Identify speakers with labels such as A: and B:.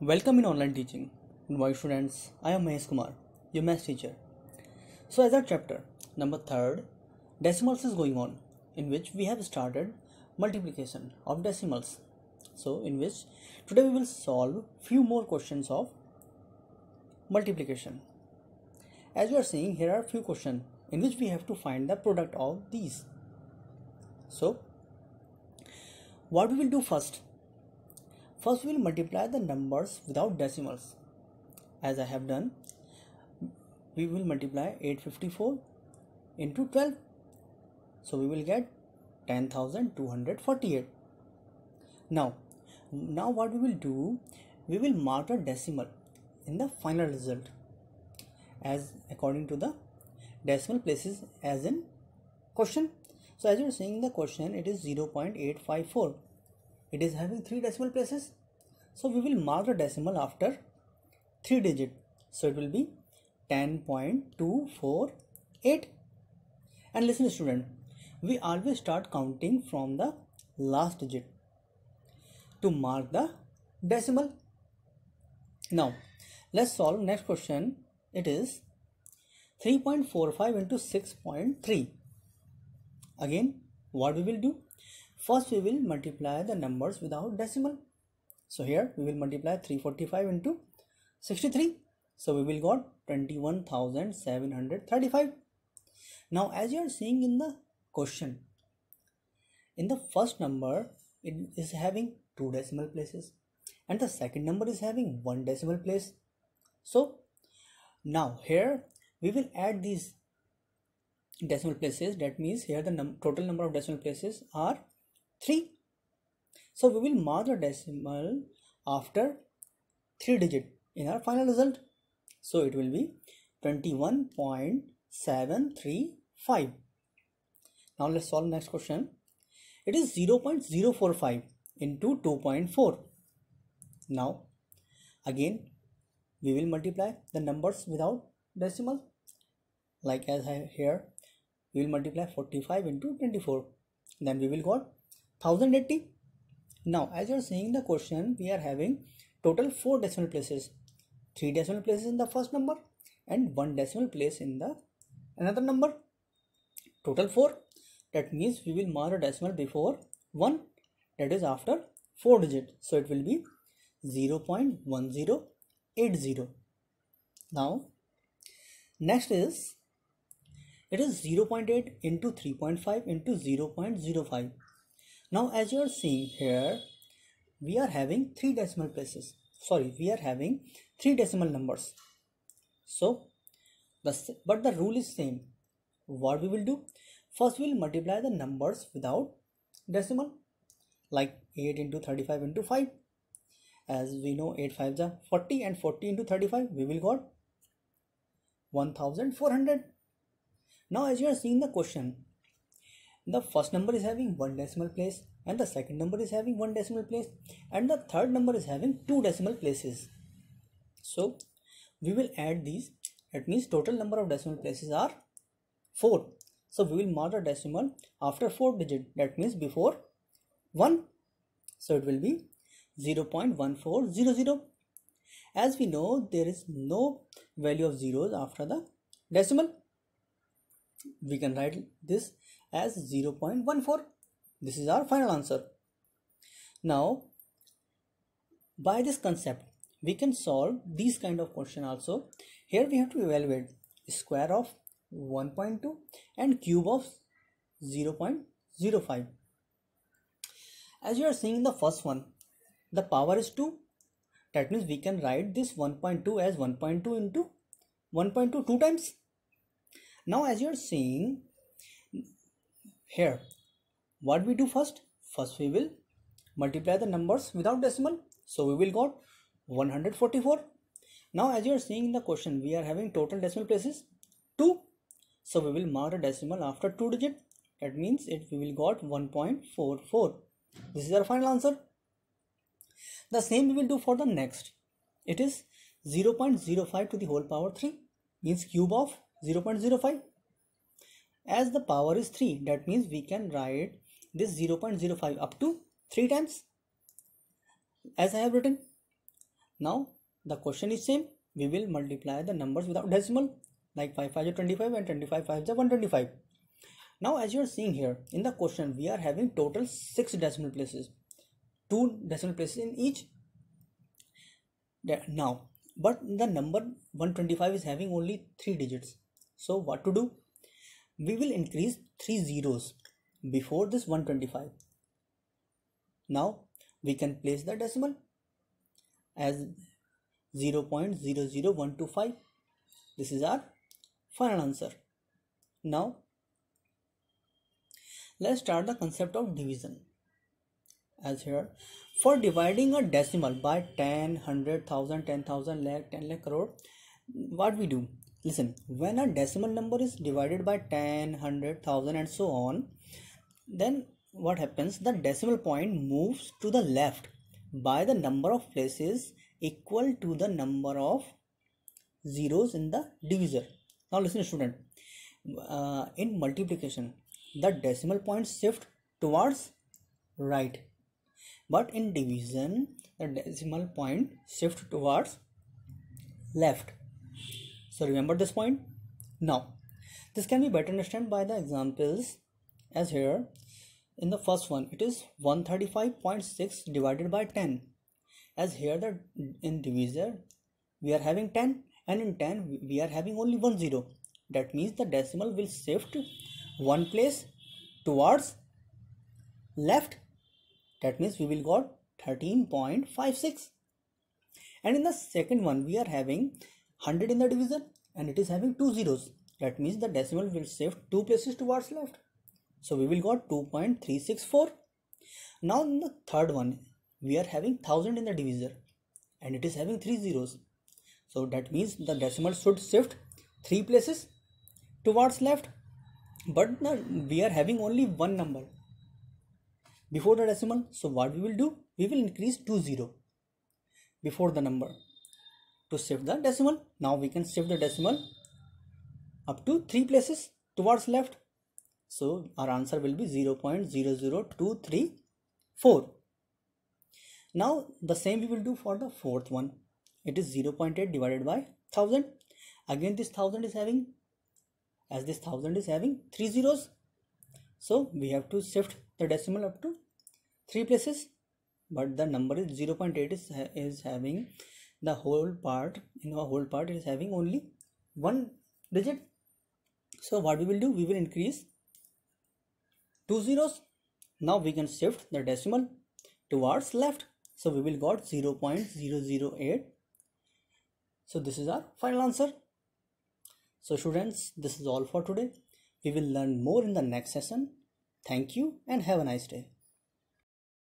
A: Welcome in online teaching. My students, I am Mahesh Kumar, your math teacher. So, as our chapter number third, decimals is going on, in which we have started multiplication of decimals. So, in which today we will solve few more questions of multiplication. As you are seeing, here are few questions in which we have to find the product of these. So, what we will do first First we will multiply the numbers without decimals as I have done. We will multiply 854 into 12. So we will get 10,248. Now, now what we will do, we will mark the decimal in the final result as according to the decimal places as in question. So as you are seeing the question, it is 0.854 it is having three decimal places so we will mark the decimal after three digit so it will be 10.248 and listen student we always start counting from the last digit to mark the decimal now let's solve next question it is 3.45 into 6.3 again what we will do First, we will multiply the numbers without decimal. So here we will multiply 345 into 63. So we will got 21,735. Now as you are seeing in the question, in the first number it is having two decimal places and the second number is having one decimal place. So now here we will add these decimal places that means here the num total number of decimal places are 3 so we will mark the decimal after 3 digit in our final result so it will be 21.735 now let's solve next question it is 0 0.045 into 2.4 now again we will multiply the numbers without decimal like as I here we will multiply 45 into 24 then we will got 1080 now as you're seeing the question we are having total four decimal places three decimal places in the first number and one decimal place in the another number total four that means we will mark a decimal before one that is after four digit so it will be 0 0.1080 now next is it is 0 0.8 into 3.5 into 0 0.05 now as you are seeing here we are having three decimal places sorry we are having three decimal numbers so the, but the rule is same what we will do first we will multiply the numbers without decimal like 8 into 35 into 5 as we know 8 5 are 40 and 40 into 35 we will got 1400 now as you are seeing the question the first number is having one decimal place and the second number is having one decimal place and the third number is having two decimal places so we will add these that means total number of decimal places are 4 so we will mark the decimal after 4 digit that means before 1 so it will be 0 0.1400 as we know there is no value of zeros after the decimal we can write this as 0.14 this is our final answer now by this concept we can solve these kind of question also here we have to evaluate square of 1.2 and cube of 0.05 as you are seeing in the first one the power is 2 that means we can write this 1.2 as 1.2 into 1.2 2 times now as you are seeing here what we do first first we will multiply the numbers without decimal so we will got 144 now as you are seeing in the question we are having total decimal places 2 so we will mark the decimal after two digit that means it we will got 1.44 this is our final answer the same we will do for the next it is 0.05 to the whole power 3 means cube of 0.05 as the power is 3 that means we can write this 0 0.05 up to 3 times as I have written now the question is same we will multiply the numbers without decimal like 5 5 is 25 and 25 5 is 125 now as you are seeing here in the question we are having total 6 decimal places 2 decimal places in each now but the number 125 is having only 3 digits so what to do we will increase three zeros before this 125 now we can place the decimal as 0.00125 this is our final answer now let's start the concept of division as here for dividing a decimal by 10 100 1000 10000 lakh 10 lakh crore what we do listen when a decimal number is divided by 10 100 1000 and so on then what happens the decimal point moves to the left by the number of places equal to the number of zeros in the divisor now listen student uh, in multiplication the decimal point shift towards right but in division the decimal point shift towards left so remember this point now this can be better understood by the examples as here in the first one it is 135.6 divided by 10 as here the in divisor we are having 10 and in 10 we are having only one zero that means the decimal will shift one place towards left that means we will got 13.56 and in the second one we are having 100 in the division and it is having two zeros that means the decimal will shift two places towards left so we will got 2.364 now in the third one we are having 1000 in the divisor and it is having three zeros so that means the decimal should shift three places towards left but the, we are having only one number before the decimal so what we will do we will increase two zero before the number to shift the decimal. Now we can shift the decimal up to 3 places towards left. So our answer will be 0 0.00234. Now the same we will do for the fourth one. It is 0 0.8 divided by 1000. Again this 1000 is having as this 1000 is having 3 zeros. So we have to shift the decimal up to 3 places but the number is 0 0.8 is, is having the whole part you know whole part is having only one digit so what we will do we will increase two zeros now we can shift the decimal towards left so we will got 0 0.008 so this is our final answer so students this is all for today we will learn more in the next session thank you and have a nice day